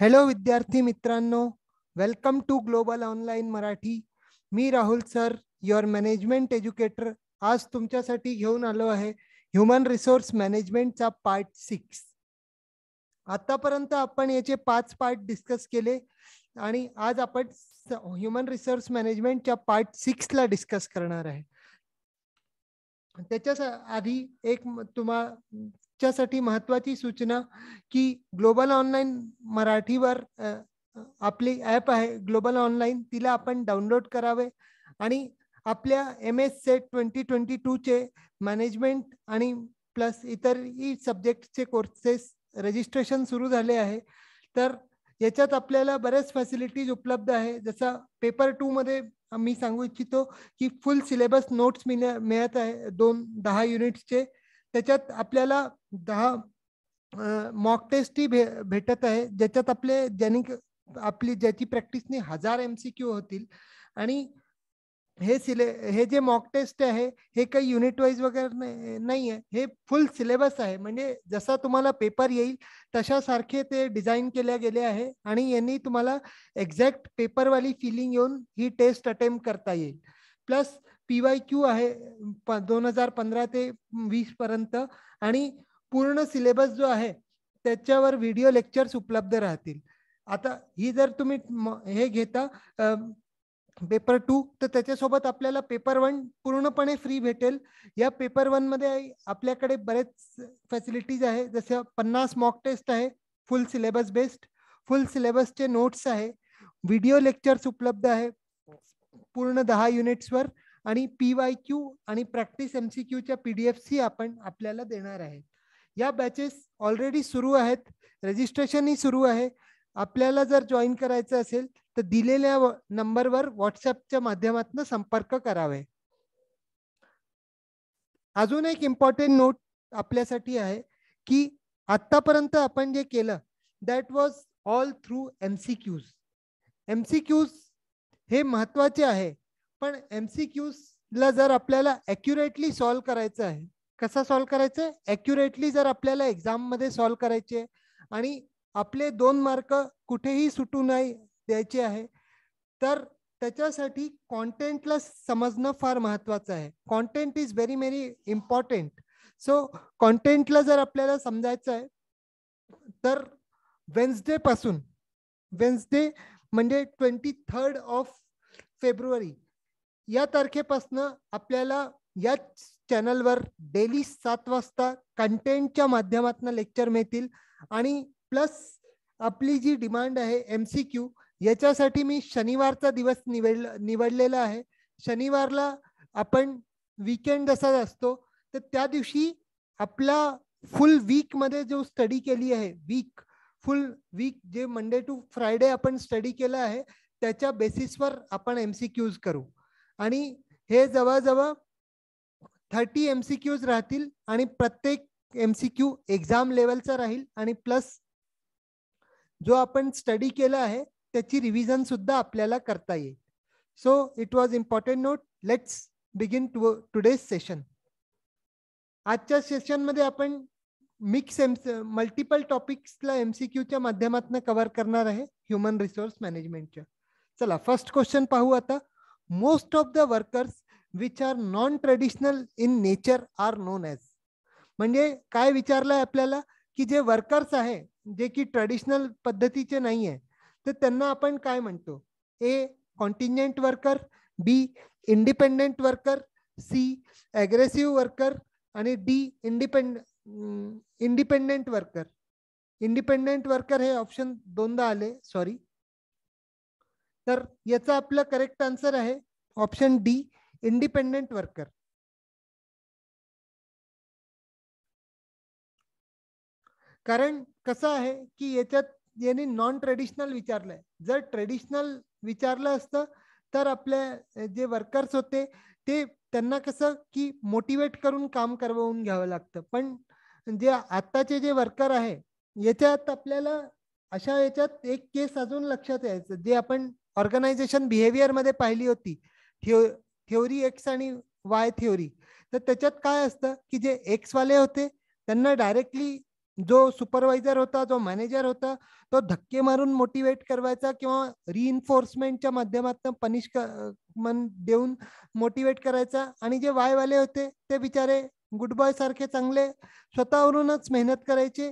Hello विद्यार्थी मित्रांनो welcome to global online Marathi मी Rahul sir your management educator आज तुमच्यासाठी घेऊन आलो आहे ह्युमन रिसोर्स मॅनेजमेंटचा पार्ट सिक्स आतापर्यंत आपण याचे पाच पार्ट डिस्कस केले आणि आज आपण ह्युमन रिसोर्स मॅनेजमेंटच्या पार्ट सिक्सला डिस्कस करणार आहे त्याच्या आधी एक तुम्हाला च्यासाठी महत्त्वाची सूचना की ग्लोबल ऑनलाईन मराठीवर आपली ॲप आहे ग्लोबल ऑनलाईन तिला आपण डाउनलोड करावे आणि आपल्या M S SET twenty twenty टूचे मॅनेजमेंट आणि प्लस इतरही सब्जेक्टचे कोर्सेस रजिस्ट्रेशन सुरू झाले आहे तर याच्यात आपल्याला बऱ्याच फॅसिलिटीज उपलब्ध आहे जसा पेपर टूमध्ये मी सांगू इच्छितो की फुल सिलेबस नोट्स मिळ मिळत आहे दोन दहा युनिट्सचे त्याच्यात आपल्याला दहा मॉक टेस्टही भे भेटत आहे ज्याच्यात आपले ज्यांनी आपली ज्याची प्रॅक्टिसने हजार एम सी क्यू होतील आणि हे सिले हे जे मॉक टेस्ट आहे हे काही युनिट वाईज वगैरे नाही आहे हे फुल सिलेबस आहे म्हणजे जसा तुम्हाला पेपर येईल तशासारखे ते डिझाईन केल्या गेले आहे आणि यांनी तुम्हाला एक्झॅक्ट पेपरवाली फिलिंग येऊन ही टेस्ट अटेम्प्ट करता येईल प्लस पीवाय क्यू आहे दोन हजार पंधरा ते वीस पर्यंत आणि पूर्ण सिलेबस जो आहे त्याच्यावर व्हिडिओ लेक्चर्स उपलब्ध राहतील आता ही जर तुम्ही हे घेता पेपर टू तर त्याच्यासोबत आपल्याला पेपर वन पूर्णपणे फ्री भेटेल या पेपर मध्ये आपल्याकडे बरेच फॅसिलिटीज आहे जसं पन्नास मॉक टेस्ट आहे फुल सिलेबस बेस्ड फुल सिलेबसचे नोट्स आहे व्हिडिओ लेक्चर्स उपलब्ध आहे पूर्ण दहा युनिट्सवर आणि पी वाय क्यू आणि प्रॅक्टिस एम सी क्यूच्या पी डी आपण आपल्याला देणार आहे या बॅचेस ऑलरेडी सुरू आहेत रजिस्ट्रेशनही सुरू आहे आपल्याला जर जॉईन करायचं असेल तर दिलेल्या नंबरवर व्हॉट्सअपच्या माध्यमातून संपर्क करावे अजून एक इम्पॉर्टंट नोट आपल्यासाठी आहे की आतापर्यंत आपण जे केलं that was all through M C Qs M C Qs हे महत्त्वाचे आहे पण एमसीक्यूज ला जर आपल्याला अॅक्युरेटली सॉल्व्ह करायचं आहे कसा सॉल्व्ह करायचं आहे अॅक्युरेटली जर आपल्याला एक्झाममध्ये सॉल्व्ह करायचे आणि आपले दोन मार्क कुठेही सुटू नाही द्यायचे आहे तर त्याच्यासाठी कॉन्टेंटला समजणं फार महत्त्वाचं आहे content is very very important so कॉन्टेंटला जर आपल्याला समजायचं आहे तर वेन्सडेपासून वेन्सडे म्हणजे ट्वेंटी थर्ड ऑफ फेब्रुवारी या तारखेपासनं आपल्याला या चॅनलवर डेली सात वाजता कंटेंटच्या माध्यमातून लेक्चर मिळतील आणि प्लस आपली जी डिमांड आहे एम सी क्यू याच्यासाठी मी शनिवारचा दिवस निवड निवडलेला आहे शनिवारला आपण वीकेंड जसा असतो तर त्या दिवशी आपला फुल वीकमध्ये जो स्टडी केली आहे वीक फुल वीक जे मंडे टू फ्रायडे आपण स्टडी केला आहे त्याच्या बेसिसवर आपण एम सी क्यूज करू आणि हे जवळजवळ थर्टी एम सी क्यूज राहतील आणि प्रत्येक एम सी क्यू एक्झाम लेवलचा राहील आणि प्लस जो आपण स्टडी केला आहे त्याची रिव्हिजन सुद्धा आपल्याला करता येईल so it was important note let's begin to today session आजच्या सेशनमध्ये आपण मिक्स एम मल्टिपल टॉपिक्सला एम सी क्यूच्या माध्यमातून कव्हर करणार आहे ह्युमन रिसोर्स मॅनेजमेंटच्या चला फर्स्ट क्वेश्चन पाहू आता most of the workers which are non traditional in nature are known as म्हणजे काय विचारलंय आपल्याला की जे वर्कर्स आहे जे की ट्रेडिशनल पद्धतीचे नाही आहे तर त्यांना आपण काय म्हणतो A continent worker B independent worker C aggressive worker आणि D independ independent worker independent worker हे ऑप्शन दोनदा आले सॉरी तर याचा आपलं करेक्ट आन्सर आहे ऑप्शन डी इंडिपेंडेंट वर्कर कारण कसं आहे की याच्यात यांनी नॉन ट्रेडिशनल विचारलंय जर ट्रेडिशनल विचारलं असतं तर आपल्या जे वर्कर्स होते ते त्यांना कसं की मोटिवेट करून काम करवून घ्यावं लागतं पण जे आताचे जे वर्कर आहे याच्यात आपल्याला अशा याच्यात एक केस अजून लक्षात यायचं जे आपण ऑर्गनायझेशन बिहेवियर मध्ये पाहिली होती थिओ थिओरी एक्स आणि वाय थिओरी तर त्याच्यात काय असतं की जे एक्सवाले होते त्यांना डायरेक्टली जो सुपरवायझर होता जो मॅनेजर होता तो धक्के मारून मोटिवेट करवायचा किंवा रिइन्फोर्समेंटच्या माध्यमातून पनिश देऊन मोटिवेट करायचा आणि जे वायवाले होते ते बिचारे गुड बॉय सारखे चांगले स्वतःवरूनच मेहनत करायचे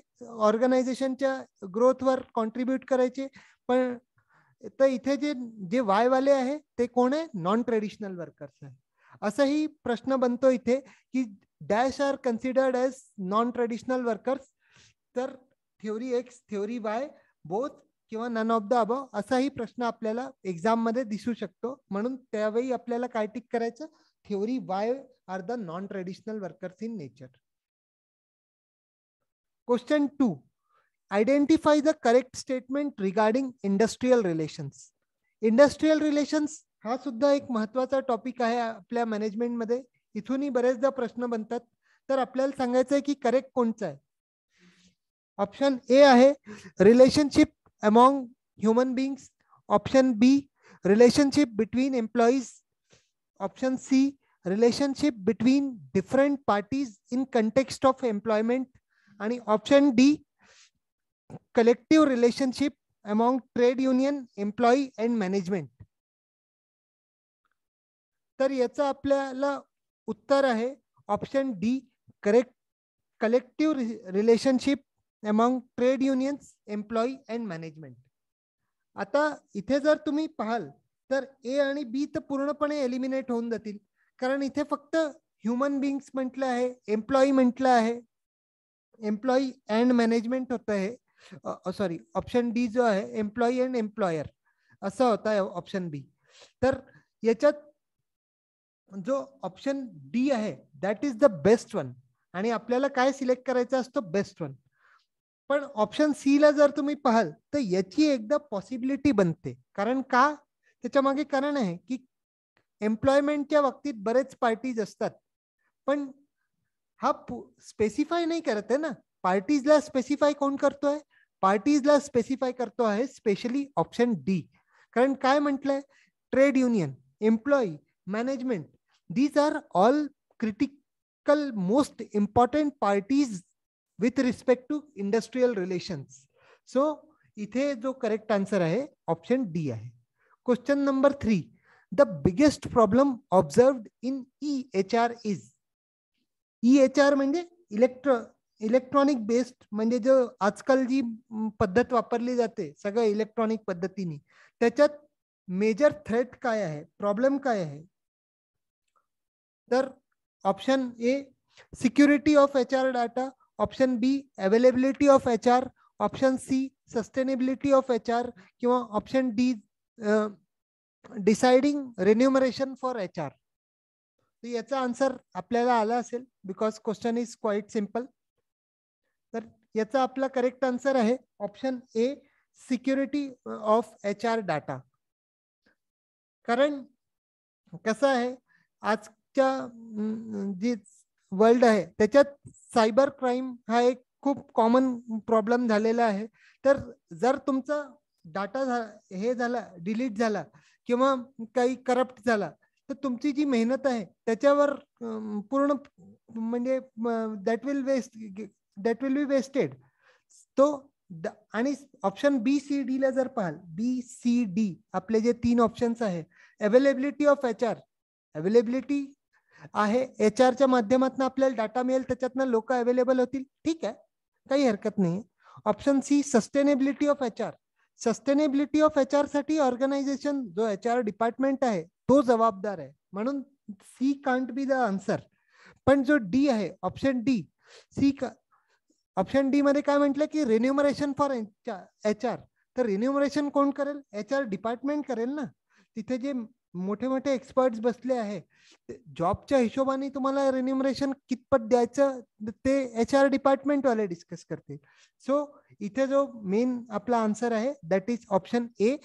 ऑर्गनायझेशनच्या ग्रोथवर कॉन्ट्रीब्युट करायचे पण तर इथे जे जे वायवाले आहे ते कोण आहे नॉन ट्रेडिशनल वर्कर्स आहे असाही प्रश्न बनतो इथे की dash are considered as non traditional workers तर theory X theory Y both किंवा नन ऑफ द अब असाही प्रश्न आपल्याला मध्ये दिसू शकतो म्हणून त्यावेळी आपल्याला काय टिक करायचं theory Y are the non traditional workers in nature question to identify the correct statement regarding industrial relations. industrial relations हा सुद्धा एक महत्वाचा टॉपिक आहे आपल्या मॅनेजमेंटमध्ये इथूनही बरेचदा प्रश्न बनतात तर आपल्याला सांगायचं आहे की करेक्ट कोणचं आहे ऑप्शन ए आहे relationship among human beings option B relationship between employees option C relationship between different parties in context of employment आणि option D collective relationship among trade union employee and management तर याचा आपल्याला उत्तर आहे option D correct collective relationship among trade unions employee and management आता इथे जर तुम्ही पाहाल तर ए आणि बी तर पूर्णपणे एलिमिनेट होऊन जातील कारण इथे फक्त ह्युमन बिंग्स म्हटलं आहे एम्प्लॉई म्हटलं आहे एम्प्लॉई अँड मॅनेजमेंट होतं आहे सॉरी ऑप्शन डी जो आहे एम्प्लॉई अँड एम्प्लॉयर असा होता ऑप्शन बी तर याच्यात जो ऑप्शन डी आहे that is the best one आणि आपल्याला काय सिलेक्ट करायचा असतो बेस्ट वन पण ऑप्शन सी ला जर तुम्ही पाहाल तर याची एकदा पॉसिबिलिटी बनते कारण का त्याच्या मागे कारण आहे की एम्प्लॉयमेंटच्या बाबतीत बरेच पार्टीज असतात पण हा स्पेसिफाय नाही करत आहे ना पार्टीजला स्पेसिफाय कोण करतोय पार्टीजला स्पेसिफाय करतो आहे स्पेशली ऑप्शन डी कारण काय म्हटलंय trade union employee management these are all critical most important parties with respect to industrial relations so इथे जो करेक्ट आन्सर आहे ऑप्शन डी आहे question number three the biggest problem observed in E H R is E H R म्हणजे electro electronic based म्हणजे जो आजकाल जी पद्धत वापरली जाते सगळं इलेक्ट्रॉनिक पद्धतीने त्याच्यात मेजर थ्रेट काय आहे प्रॉब्लेम काय आहे तर option A security of H R data option B availability of H R option C sustainability of H R किंवा option D deciding remuneration for H R याचा आन्सर आपल्याला आला असेल because question is quite simple तर याचा आपला correct answer आहे option A security of H R data कारण कसं आहे आजच्या जी वर्ल्ड आहे त्याच्यात सायबर क्राईम हा एक खूप कॉमन प्रॉब्लेम झालेला आहे तर जर तुमचा डाटा झा हे झाला डिलीट झाला किंवा काही करप्ट झाला तर तुमची जी मेहनत आहे त्याच्यावर पूर्ण म्हणजे that will waste that will be wasted तो आणि ऑप्शन बी सी डी ला जर पाहाल बी सी डी आपले जे तीन ऑप्शन्स आहे availability of H R availability आहे एच आरच्या माध्यमातून आपल्याला डाटा मिळेल त्याच्यातनं लोक अवेलेबल होतील ठीक आहे काही हरकत नाही option C sustainability of H R sustainability of H R साठी ऑर्गनायझेशन जो एच आर डिपार्टमेंट आहे तो जबाबदार आहे म्हणून C can't be the answer पण जो डी आहे ऑप्शन डी सी का ऑप्शन डी मध्ये काय म्हटलं की रेन्युमरेशन फॉर एच आर तर रेन्युमरेशन कोण करेल एच आर डिपार्टमेंट करेल ना तिथे जे मोठे मोठे एक्सपर्ट्स बसले आहे जॉबच्या हिशोबाने तुम्हाला रेन्युमरेशन कितपत द्यायचं ते एच आर डिपार्टमेंटवाले डिस्कस करतील सो इथे जो मेन आपला आन्सर आहे that is option A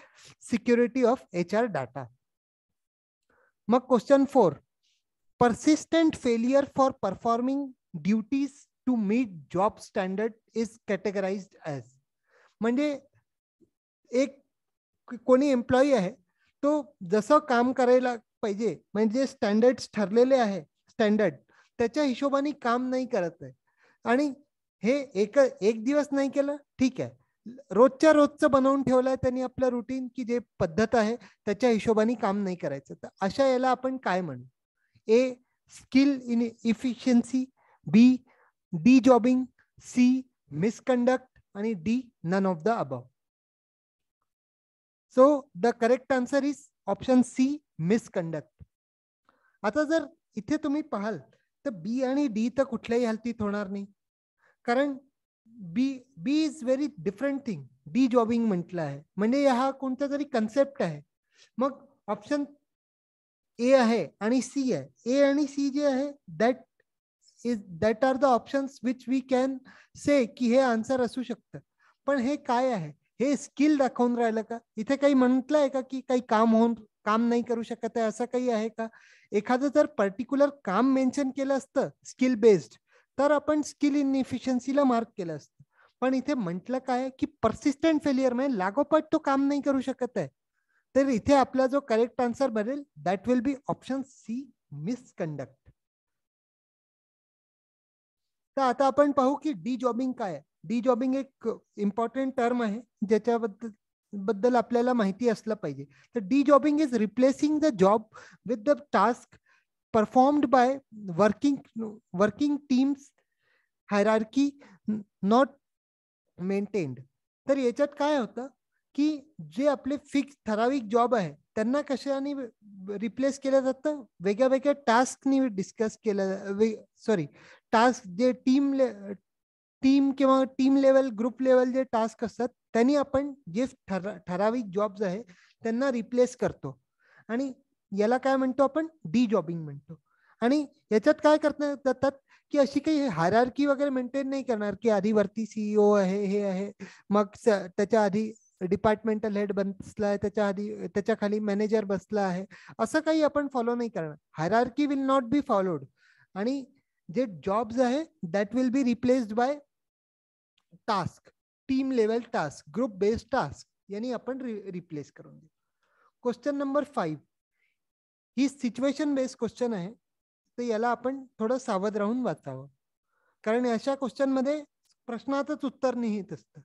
security of H R data मग question four persistent failure for performing duties to meet job standard is categorise as म्हणजे एक कोणी एम्प्लॉई आहे तो जसं काम करायला पाहिजे म्हणजे स्टँडर्ड्स ठरलेले आहे स्टँडर्ड त्याच्या हिशोबाने काम नाही करत आहे आणि हे एक एक दिवस नाही केलं ठीक आहे रोजच्या रोजचं बनवून ठेवलंय त्यांनी आपलं रुटीन की जे पद्धत आहे त्याच्या हिशोबाने काम नाही करायचं तर अशा याला आपण काय म्हणू A skill inefficiency B dejobbing C misconduct आणि D none of the above so the correct answer is option C misconduct आता जर इथे तुम्ही पाहाल तर बी आणि डी तर कुठल्याही हालतीत होणार नाही कारण B B is very different thing dejobbing म्हटलं आहे म्हणजे हा कोणता तरी कन्सेप्ट आहे मग ऑप्शन ए आहे आणि सी आहे ए आणि सी जे आहे that is that are the options which we can say की हे आन्सर असू शकतं पण हे काय आहे हे स्किल दाखवून राहिलं का इथे काही आहे का की काही काम होऊन काम नाही करू शकत आहे असं काही आहे का एखादं जर पर्टिक्युलर काम मेन्शन केलं असतं स्किल बेस्ड तर आपण स्किल इन इफिशियन्सीला मार्क केलं असतं पण इथे म्हटलं काय की परसिस्टंट फेलियर म्हणजे लागोपाठ तो काम नाही करू शकत आहे तर इथे आपला जो करेक्ट आन्सर बनेल that will be option C misconduct तर आता आपण पाहू की डी जॉबिंग काय डी जॉबिंग एक इम्पॉर्टंट टर्म आहे ज्याच्याबद्दल बद्दल आपल्याला माहिती असलं पाहिजे तर dejobbing is replacing the job with the task performed by working working teams hierarchy not maintained तर याच्यात काय होतं की जे आपले फिक्स ठराविक जॉब आहे त्यांना कशाने रिप्लेस केलं जातं वेगळ्या वेगळ्या टास्कनी डिस्कस केलं सॉरी टास्क जे टीम ले टीम किंवा टीम लेवल ग्रुप लेवल जे टास्क असतात त्यांनी आपण जे ठराविक जॉब्स आहे त्यांना रिप्लेस करतो आणि याला काय म्हणतो आपण डी जॉबिंग म्हणतो आणि याच्यात काय करण्यात जातात की अशी काही हायरार्की वगैरे मेंटेन नाही करणार की आधी वरती सीईओ आहे हे आहे मग त्याच्या आधी डिपार्टमेंटल हेड बसला त्याच्या आधी त्याच्या खाली मॅनेजर बसला आहे असं काही आपण फॉलो नाही करणार hierarchy will not be followed आणि जे जॉब्स आहे that will be replaced by task team level task group based task यांनी आपण रिप्लेस करून देऊ क्वेश्चन नंबर फाईव्ह ही सिच्युएशन बेस्ड क्वेश्चन आहे तर याला आपण थोडं सावध राहून वाचावं कारण अशा क्वेश्चनमध्ये प्रश्नातच उत्तर निहित असतं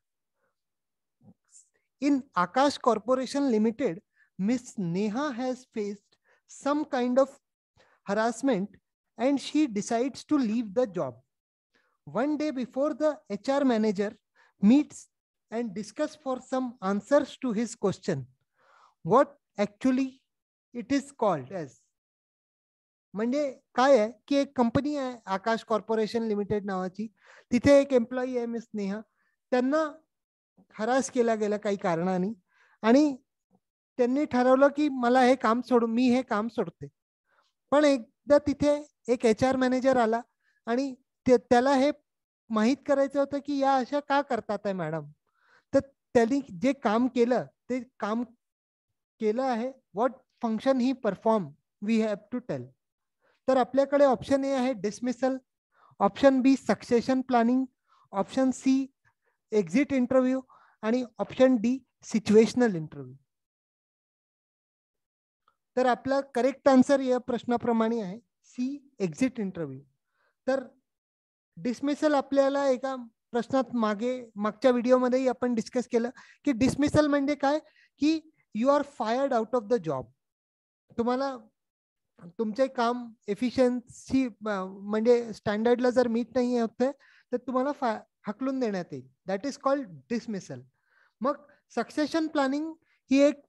In Akash Corporation Limited, Miss Neha has faced some kind of harassment and she decides to leave the job. One day before the HR manager meets and discuss for some answers to his question. What actually it is called as म्हणजे काय आहे की एक company आहे आकाश corporation limited नावाची तिथे एक employee आहे मी स्नेहा त्यांना खरास केला गेला काही कारणाने आणि त्यांनी ठरवलं की मला हे काम सोडू मी हे काम सोडते पण एकदा तिथे एक एच आर मॅनेजर आला आणि त्याला हे माहीत करायचं होतं की या अशा का करतात आहे मॅडम तर त्यांनी जे काम केलं ते काम केलं आहे what function he perform we have to tell तर आपल्याकडे ऑप्शन ए आहे dismissal option B succession planning option C exit interview आणि ऑप्शन डी सिच्युएशनल इंटरव्ह्यू तर आपला करेक्ट आन्सर या प्रश्नाप्रमाणे आहे सी एक्झिट इंटरव्ह्यू तर डिसमिसल आपल्याला एका प्रश्नात मागे मागच्या व्हिडिओमध्येही आपण डिस्कस केलं की डिसमिसल म्हणजे काय की you are fired out of the job तुम्हाला तुमचे काम एफिशियन्सी म्हणजे स्टँडर्डला जर मीट नाही होत तर तुम्हाला फाय हकलून देण्यात येईल दॅट इज कॉल्ड डिसमिसल मग सक्सेशन प्लॅनिंग ही एक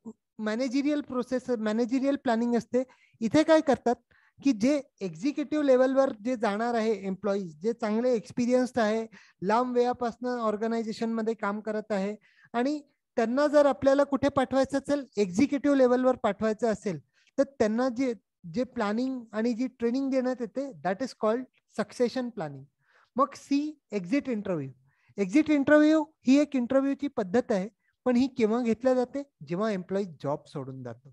मॅनेजिरियल प्रोसेस मॅनेजिरियल प्लॅनिंग असते इथे काय करतात की जे एक्झिक्युटिव्ह लेवलवर जे जाणार आहे एम्प्लॉईज जे चांगले एक्सपिरियन्स्ड आहे लांब ऑर्गनायझेशन ऑर्गनायझेशनमध्ये काम करत आहे आणि त्यांना जर आपल्याला कुठे पाठवायचं असेल एक्झिक्युटिव्ह लेवलवर पाठवायचं असेल तर त्यांना जे जे प्लॅनिंग आणि जी ट्रेनिंग देण्यात येते that is called succession planning मग C exit interview exit interview ही एक ची पद्धत आहे पण ही केव्हा घेतल्या जाते जेव्हा एम्प्लॉई जॉब सोडून जातो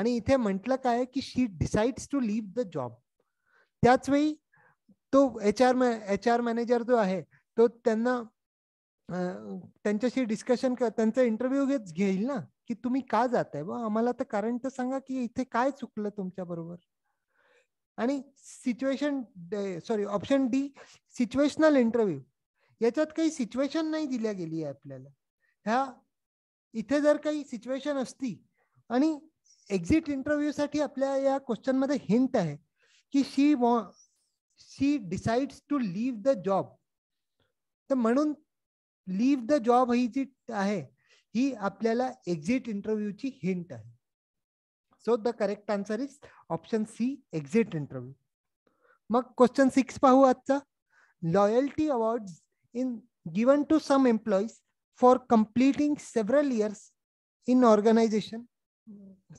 आणि इथे म्हटलं काय की she decides to leave the job त्याच वेळी तो H R H R manager जो आहे तो त्यांना त्यांच्याशी डिस्कशन त्यांचा इंटरव्ह्यू घेत घेईल ना की तुम्ही का जात आहे आम्हाला तर कारण तर सांगा की इथे काय चुकलं तुमच्या बरोबर आणि situation sorry option D situational interview याच्यात काही सिच्युएशन नाही दिल्या गेली आहे आपल्याला ह्या इथे जर काही सिच्युएशन असती आणि एक्झिट साठी आपल्या या क्वेश्चनमध्ये हिंट आहे की शी वॉ she decides to leave the job तर म्हणून लीव द जॉब ही जी आहे ही आपल्याला एक्झिट इंटरव्ह्यूची हिंट आहे so the correct answer is option C exit interview मग क्वेश्चन सिक्स पाहू आजचा loyalty award in given to some employees for completing several years in organisation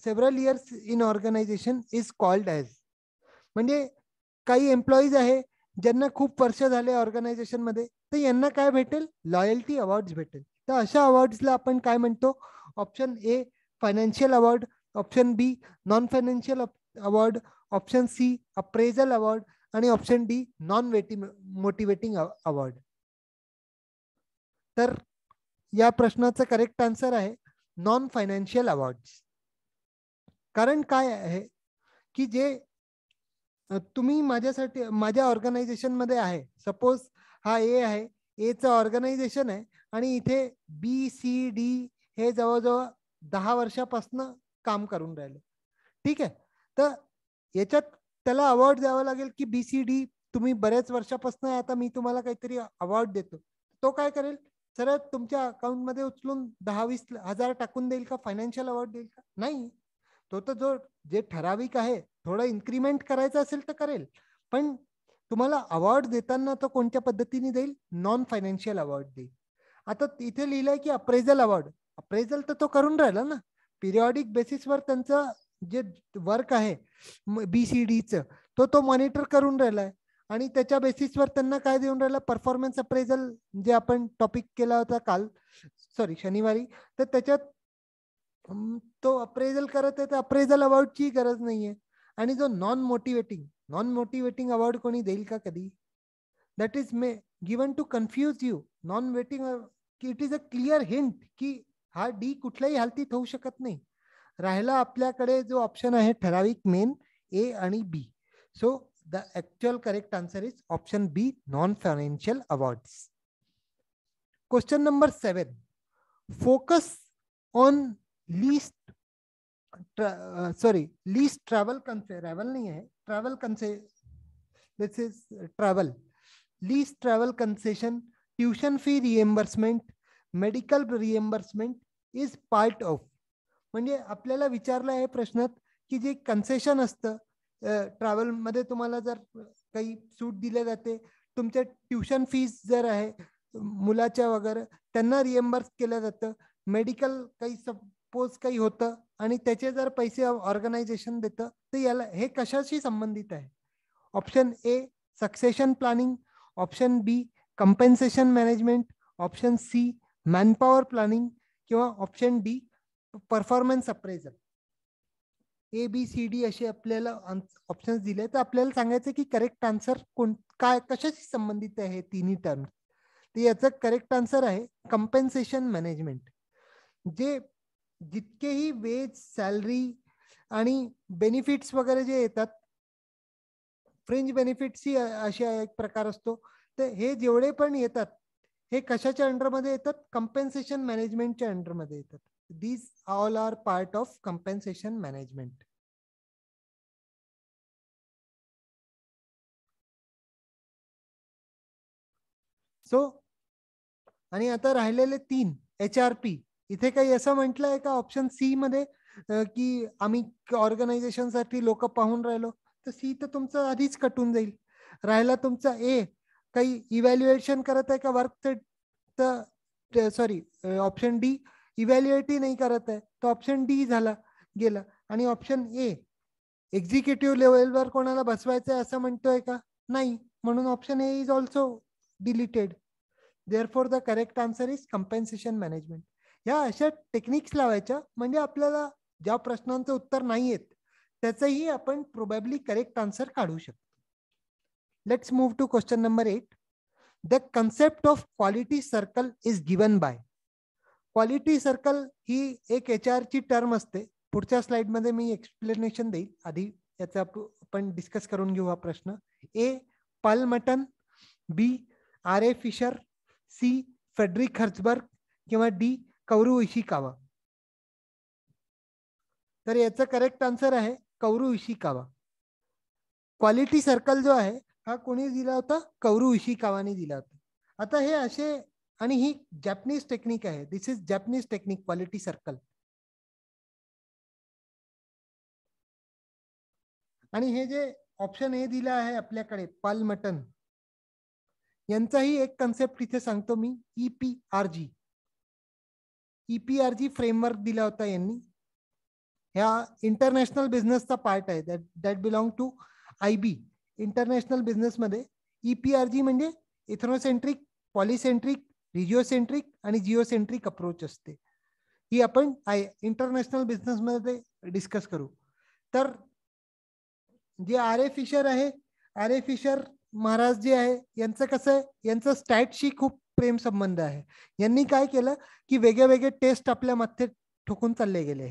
several years in organisation is called as म्हणजे काही employees आहे ज्यांना खूप वर्ष झाले ऑर्गनायझेशनमध्ये तर यांना काय भेटेल लॉयल्टी अवॉर्ड्स भेटेल तर अशा अवॉर्ड्सला आपण काय म्हणतो option A financial award option B non financial award option C appraisal award आणि option D non waiting motivating award तर या प्रश्नाचं करेक्ट आन्सर आहे नॉन फायनान्शियल अवॉर्ड कारण काय आहे की जे तुम्ही माझ्यासाठी माझ्या ऑर्गनायझेशनमध्ये आहे सपोज हा ए आहे एचं ऑर्गनायझेशन आहे आणि इथे बी सी डी हे जवळजवळ दहा वर्षापासून काम करून राहिले ठीक आहे तर याच्यात त्याला अवॉर्ड द्यावा लागेल की बी सी डी तुम्ही बऱ्याच वर्षापासून आता मी तुम्हाला काहीतरी अवॉर्ड देतो तो काय करेल सर तुमच्या अकाउंटमध्ये उचलून दहा वीस हजार टाकून देईल का फायनान्शियल अवॉर्ड देईल का नाही तो तर जो जे ठराविक आहे थोडं इन्क्रीमेंट करायचं असेल तर करेल पण तुम्हाला अवॉर्ड देताना तो कोणत्या पद्धतीने देईल नॉन फायनान्शियल अवॉर्ड देईल आता इथे लिहिलंय की अप्रेझल अवॉर्ड अप्रेझल तर तो करून राहिला ना पिरियॉडिक बेसिसवर त्यांचं जे वर्क आहे बी सी डीचं तो तो मॉनिटर करून राहिलाय आणि त्याच्या बेसिसवर त्यांना काय देऊन राहिला परफॉर्मन्स अप्रेझल जे आपण टॉपिक केला होता काल सॉरी शनिवारी तर त्याच्यात तो अप्रेझल करत आहे तर अप्रेझल अवॉर्डची गरज नाहीये आणि जो non motivating non motivating award कोणी देईल का कधी that is may given to confuse you non waiting it is a clear hint की हा डी कुठल्याही हालतीत होऊ शकत नाही राहिला आपल्याकडे जो ऑप्शन आहे ठराविक मेन ए आणि B so the actual correct answer is option B non financial award question number seven focus on least sorry least travel travel नहीं है travel this is travel least travel concession tuition fee reimbursement medical reimbursement is part of म्हणजे आपल्याला विचारलं आहे प्रश्नात की जे concession असतं ट्रॅव्हलमध्ये तुम्हाला जर काही सूट दिले जाते तुमच्या ट्युशन फीज जर आहे मुलाच्या वगैरे त्यांना रिएम्बर्स केलं जातं मेडिकल काही सपोज काही होतं आणि त्याचे जर पैसे ऑर्गनायझेशन देतं तर याला हे कशाशी संबंधित आहे option A succession planning option B compensation management option C manpower planning किंवा option D performance appraisal A B C D असे आपल्याला ऑप्शन्स दिले तर आपल्याला सांगायचं की करेक्ट आन्सर कोण काय कशाशी संबंधित आहे तिन्ही टर्म तर याचं करेक्ट आन्सर आहे कम्पेन्सेशन मॅनेजमेंट जे जितकेही वेज सॅलरी आणि बेनिफिट्स वगैरे जे येतात फ्रिंज बेनिफिट्स ही अशा एक प्रकार असतो तर हे जेवढे पण येतात हे कशाच्या अंडरमध्ये येतात कम्पेन्सेशन मॅनेजमेंटच्या अंडरमध्ये येतात these all are part of compensation management so आणि आता राहिलेले तीन एच आर पी इथे काही असं म्हटलंय का ऑप्शन सी मध्ये की आम्ही ऑर्गनायझेशन साठी लोक पाहून राहिलो तर सी तर तुमचं आधीच कटून जाईल राहिला तुमचा ए काही इव्हॅल्युएशन करत आहे का वर्क सॉरी ऑप्शन डी इव्हॅल्युएटही नाही करत आहे तो ऑप्शन डी झाला गेला आणि ऑप्शन ए एक्झिक्युटिव्ह लेवलवर कोणाला बसवायचं आहे असं म्हणतोय का नाही म्हणून option A is also deleted therefore the correct answer is compensation management ह्या अशा टेक्निक्स लावायच्या म्हणजे आपल्याला ज्या प्रश्नांचं उत्तर नाही आहेत त्याचंही आपण प्रोबॅबली करेक्ट आन्सर काढू शकतो Let's move to question number eight the concept of quality circle is given by quality circle ही एक एच ची टर्म असते पुढच्या स्लाइडमध्ये मी एक्सप्लेनेशन देईल आधी याचा आपण डिस्कस करून घेऊ हा प्रश्न A Merton B R A Fisher C Frederick Herzberg किंवा डी कौरू कावा तर याचं करेक्ट आन्सर आहे कौरू कावा क्वालिटी सर्कल जो आहे हा कोणी दिला होता कौरू इशिकावाने दिला होता आता हे असे आणि ही जॅपनीज टेक्निक आहे this is Japanese technique quality circle आणि हे जे ऑप्शन हे दिलं आहे आपल्याकडे मटन यांचाही एक कन्सेप्ट इथे सांगतो मी E P R G E P R G framework दिला होता यांनी ह्या इंटरनॅशनल बिझनेसचा पार्ट आहे that that belong to I B international बिझनेसमध्ये ई पी आर जी म्हणजे इथनोसेंट्रिक पॉलिसेंट्रिक रिजिओसेंट्रिक आणि जिओसेंट्रिक अप्रोच असते ही आपण आय इंटरनॅशनल बिझनेसमध्ये डिस्कस करू तर जे आर ए फिशर आहे आर ए फिशर महाराज जे आहे यांचं कसं आहे यांचं स्टॅटशी खूप प्रेम संबंध आहे यांनी काय केलं की वेगळे वेगळे टेस्ट आपल्या मध्ये ठोकून चालले गेले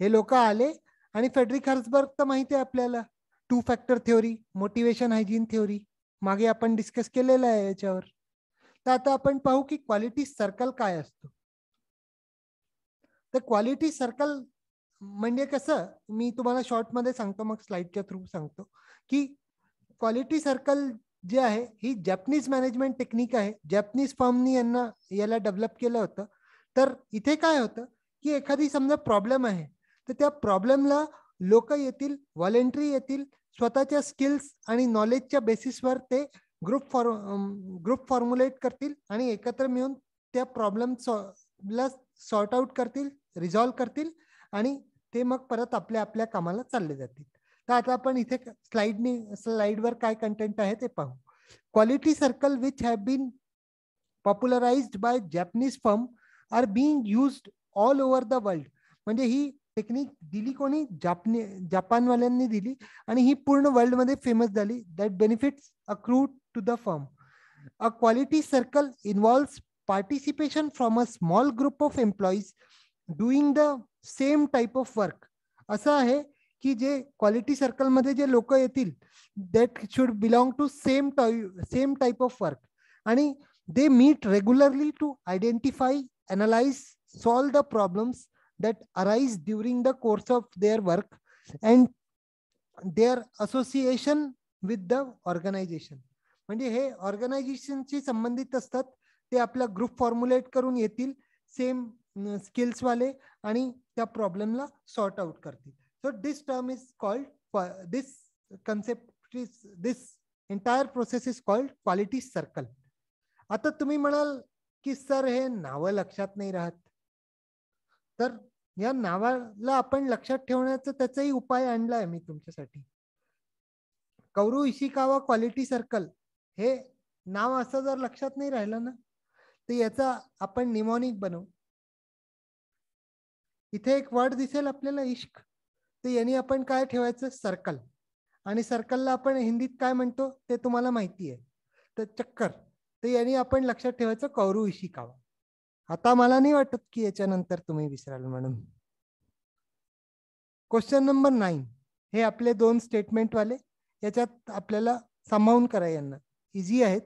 हे लोक आले आणि फेडरिक हर्सबर्ग तर माहिती आहे आपल्याला two factor theory motivation hygiene theory मागे आपण डिस्कस केलेलं आहे याच्यावर तर आता आपण पाहू की क्वालिटी सर्कल काय असतो तर क्वालिटी सर्कल म्हणजे कसं मी तुम्हाला शॉर्टमध्ये सांगतो मग स्लाइडच्या थ्रू सांगतो की क्वालिटी सर्कल जे आहे ही जॅपनीज मॅनेजमेंट टेक्निक आहे जॅपनीज फॉर्मनी यांना याला डेव्हलप केलं होतं तर इथे काय होतं की एखादी समजा प्रॉब्लेम आहे तर त्या प्रॉब्लेमला लोक येतील व्हॉलेंटरी येतील स्वतःच्या स्किल्स आणि नॉलेजच्या बेसिसवर ते ग्रुप फॉर ग्रुप फॉर्म्युलेट करतील आणि एकत्र मिळून त्या प्रॉब्लेम सॉ ला सॉर्ट आउट करतील रिझॉल्व करतील आणि ते मग परत आपल्या आपल्या कामाला चालले जातील तर आता आपण इथे स्लाइडनी स्लाइडवर काय कंटेंट आहे ते पाहू quality circle which have been popularised by Japanese firm are being used all over the world म्हणजे ही टेक्निक दिली कोणी जापनी जपानवाल्यांनी दिली आणि ही पूर्ण वर्ल्डमध्ये फेमस झाली that benefit accrue to the firm a quality circle involves participation from a small group of employees doing the same type of work असं आहे की जे क्वालिटी सर्कलमध्ये जे लोक येतील that should belong to same tie same type of work आणि they meet regularly to identify analyse solve the problems that arise during the course of their work and their association with the organization म्हणजे हे ऑर्गनायझेशनशी संबंधित असतात ते आपला group formulate करून येतील same स्किल्सवाले आणि त्या प्रॉब्लेमला सॉर्ट आउट करतील so this term is called this concept is this entire process is called quality circle आता तुम्ही म्हणाल की सर हे नावं लक्षात नाही राहत तर या नावाला आपण लक्षात ठेवण्याचा त्याचाही उपाय आणलाय मी तुमच्यासाठी कौरू इशिकावा क्वालिटी सर्कल हे नाव असं जर लक्षात नाही राहिलं ना तर याचा आपण निमॉनिक बनवू इथे एक वर्ड दिसेल आपल्याला इश्क तर यांनी आपण काय ठेवायचं सर्कल आणि सर्कलला आपण हिंदीत काय म्हणतो ते तुम्हाला माहिती आहे तर चक्कर तर यांनी आपण लक्षात ठेवायचं कौरू इशिकावा आता मला नाही वाटत की याच्यानंतर तुम्ही विसराल म्हणून क्वेश्चन नंबर नाईन हे आपले दोन स्टेटमेंट वाले याच्यात आपल्याला सामावून करा यांना इझी आहेत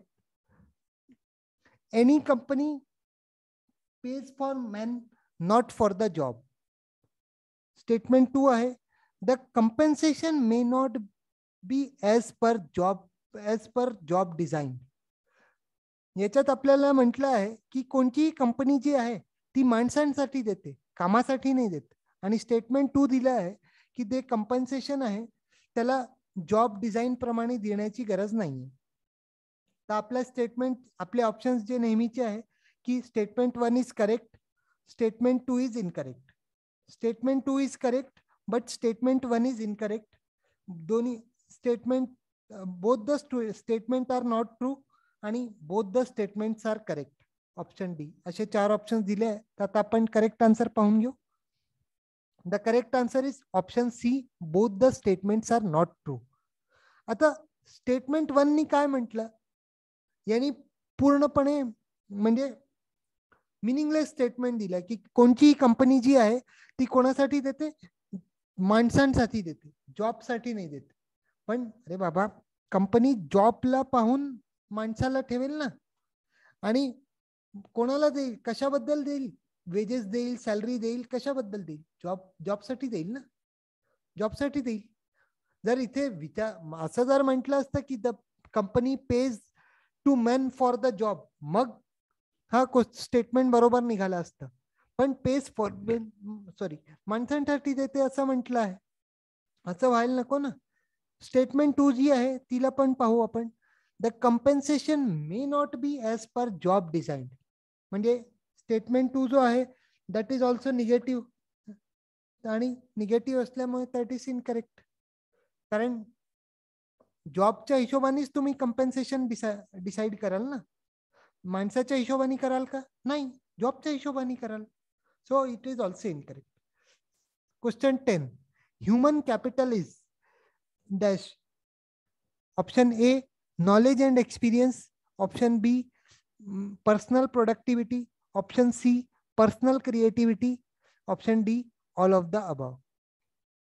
any company pays for man not for the job statement two आहे the compensation may not be as per job as per job design याच्यात आपल्याला म्हटलं आहे की कोणतीही कंपनी जी आहे ती माणसांसाठी देते कामासाठी नाही देत आणि स्टेटमेंट टू दिलं आहे की जे कंपन्सेशन आहे त्याला जॉब डिझाईन प्रमाणे देण्याची गरज नाही तर आपल्या स्टेटमेंट आपले ऑप्शन्स जे नेहमीचे आहे की statement one is correct statement two is incorrect statement two is correct but statement one is incorrect दोन्ही statement both the statement are not true आणि both the statements are correct option D असे चार option दिले आहेत आता आपण correct answer पाहून घेऊ the correct answer is option C both the statements are not true आता स्टेटमेंट वननी काय म्हटलं यांनी पूर्णपणे म्हणजे मिनिंगलेस स्टेटमेंट दिलं की कोणतीही कंपनी जी आहे ती कोणासाठी देते माणसांसाठी देते जॉबसाठी नाही देते पण अरे बाबा कंपनी जॉबला पाहून माणसाला ठेवेल ना आणि कोणाला देईल कशाबद्दल देईल वेजेस देईल सॅलरी देईल कशाबद्दल देईल जॉब जॉबसाठी देईल ना जॉबसाठी देईल जर इथे विचार असं जर म्हटलं असतं की the company pays to men for the job मग हा स्टेटमेंट बरोबर निघाला असतं पण पेज फॉर सॉरी माणसांसाठी देते असं म्हटलं आहे असं व्हायला नको ना स्टेटमेंट टू जी आहे तिला पण पाहू आपण the compensation may not be as per job design म्हणजे स्टेटमेंट टू जो आहे दॅट इज ऑल्सो निगेटिव्ह आणि निगेटिव्ह असल्यामुळे दॅट इज इनकरेक्ट कारण जॉबच्या हिशोबानेच तुम्ही कम्पेन्सेशन डिसा डिसाईड कराल ना माणसाच्या हिशोबाने कराल का नाही जॉबच्या हिशोबाने कराल so it is also incorrect question ten human capital is dash option A knowledge and experience option B personal productivity option C personal creativity option D all of the above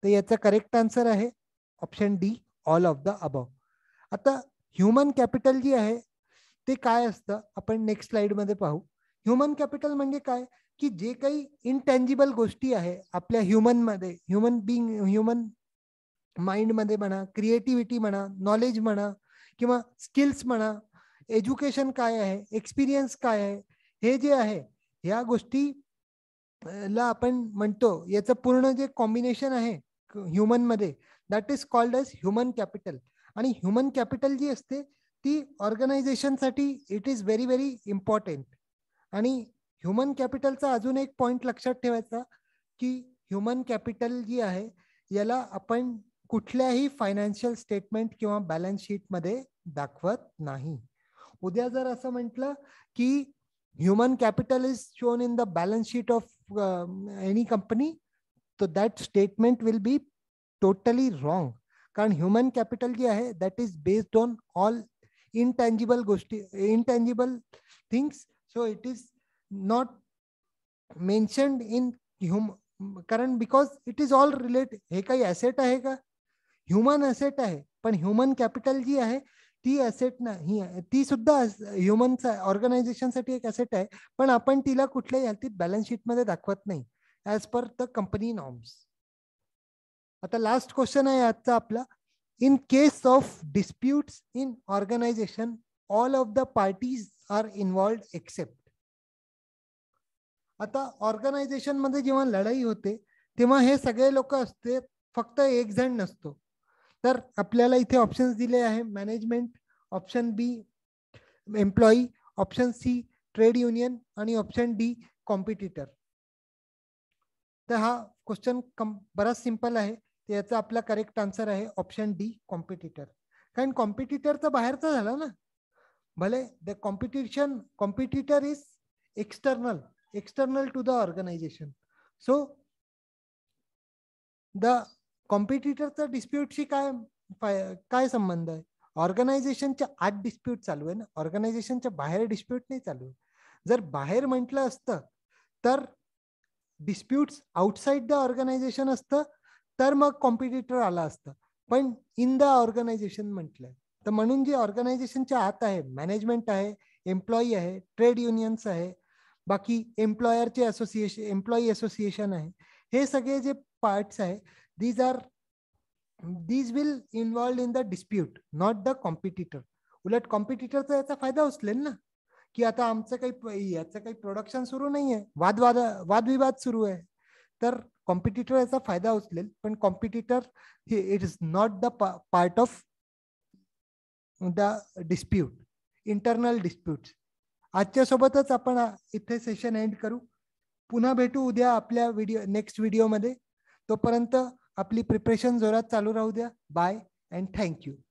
तर याचा करेक्ट आन्सर आहे option D all of the above आता human capital जी आहे ते काय असतं आपण नेक्स्ट स्लाइडमध्ये पाहू ह्युमन कॅपिटल म्हणजे काय की जे काही इनटँजिबल गोष्टी आहे आपल्या ह्युमनमध्ये ह्युमन बिंग ह्युमन माइंडमध्ये म्हणा क्रिएटिव्हिटी म्हणा नॉलेज म्हणा किंवा स्किल्स म्हणा एज्युकेशन काय आहे एक्सपिरियन्स काय आहे हे जे आहे ह्या गोष्टी ला आपण म्हणतो याचं पूर्ण जे कॉम्बिनेशन आहे ह्युमनमध्ये that is called as human capital आणि ह्युमन कॅपिटल जी असते ती ऑर्गनायझेशनसाठी it is very very important आणि ह्युमन कॅपिटलचा अजून एक पॉईंट लक्षात ठेवायचा की ह्युमन कॅपिटल जी आहे याला आपण कुठल्याही फायनान्शियल स्टेटमेंट किंवा बॅलन्स शीटमध्ये दाखवत नाही उद्या जर असं म्हटलं की human capital is shown in the balance sheet of any company तर that statement will be totally wrong कारण ह्युमन कॅपिटल जे आहे that is based on all intangible गोष्टी intangible things so it is not mentioned in ह्युम कारण because it is all relate हे काही asset आहे का ह्युमन असेट आहे पण ह्युमन कॅपिटल जी आहे ती असेट नाही ती सुद्धा ह्युमन ऑर्गनायझेशनसाठी एक असेट आहे पण आपण तिला कुठल्याही बॅलन्स बॅलन्स शीटमध्ये दाखवत नाही as per the company norms आता लास्ट क्वेश्चन आहे आजचा आपला in case of disputes in organization all of the parties are involve except आता ऑर्गनायझेशन मध्ये जेव्हा लढाई होते तेव्हा हे सगळे लोक असते फक्त एक जण नसतो तर आपल्याला इथे ऑप्शन्स दिले आहे management option B employee option C trade union आणि ऑप्शन डी कॉम्पिटिटर तर हा क्वेश्चन कम बराच सिम्पल आहे याचा आपला करेक्ट आन्सर आहे ऑप्शन डी कॉम्पिटिटर कारण कॉम्पिटिटर तर बाहेरचा झाला ना भले the competition competitor is external external to the organization so the कॉम्पिटिटरचा डिस्प्युटशी काय काय संबंध आहे ऑर्गनायझेशनच्या आत डिस्प्यूट चालू आहे ना ऑर्गनायझेशनच्या बाहेर डिस्प्यूट नाही चालू जर बाहेर म्हटलं असतं तर डिस्प्युट आउटसाइड द ऑर्गनायझेशन असतं तर मग कॉम्पिटिटर आला असतं पण इन द ऑर्गनायझेशन म्हटलंय तर म्हणून जे ऑर्गनायझेशनच्या आत आहे मॅनेजमेंट आहे एम्प्लॉई आहे ट्रेड युनियन्स आहे बाकी एम्प्लॉयरचे असोसिएशन एम्प्लॉई असोसिएशन आहे हे सगळे जे पार्ट्स आहे These are these will involved in the dispute, not the competitor. उलट कॉम्पिटिटरचा याचा फायदा उचलेल ना की आता आमचं काही याचं काही प्रोडक्शन सुरू नाहीये वाद वादवाद वादविवाद सुरू आहे तर कॉम्पिटिटर याचा फायदा उचलेल पण कॉम्पिटिटर हे it is not the part of the dispute internal dispute आजच्या सोबतच आपण इथे सेशन एंड करू पुन्हा भेटू उद्या आपल्या व्हिडिओ नेक्स्ट व्हिडिओमध्ये तोपर्यंत आपली प्रिपरेशन जोरात चालू राहू द्या बाय अँड थँक्यू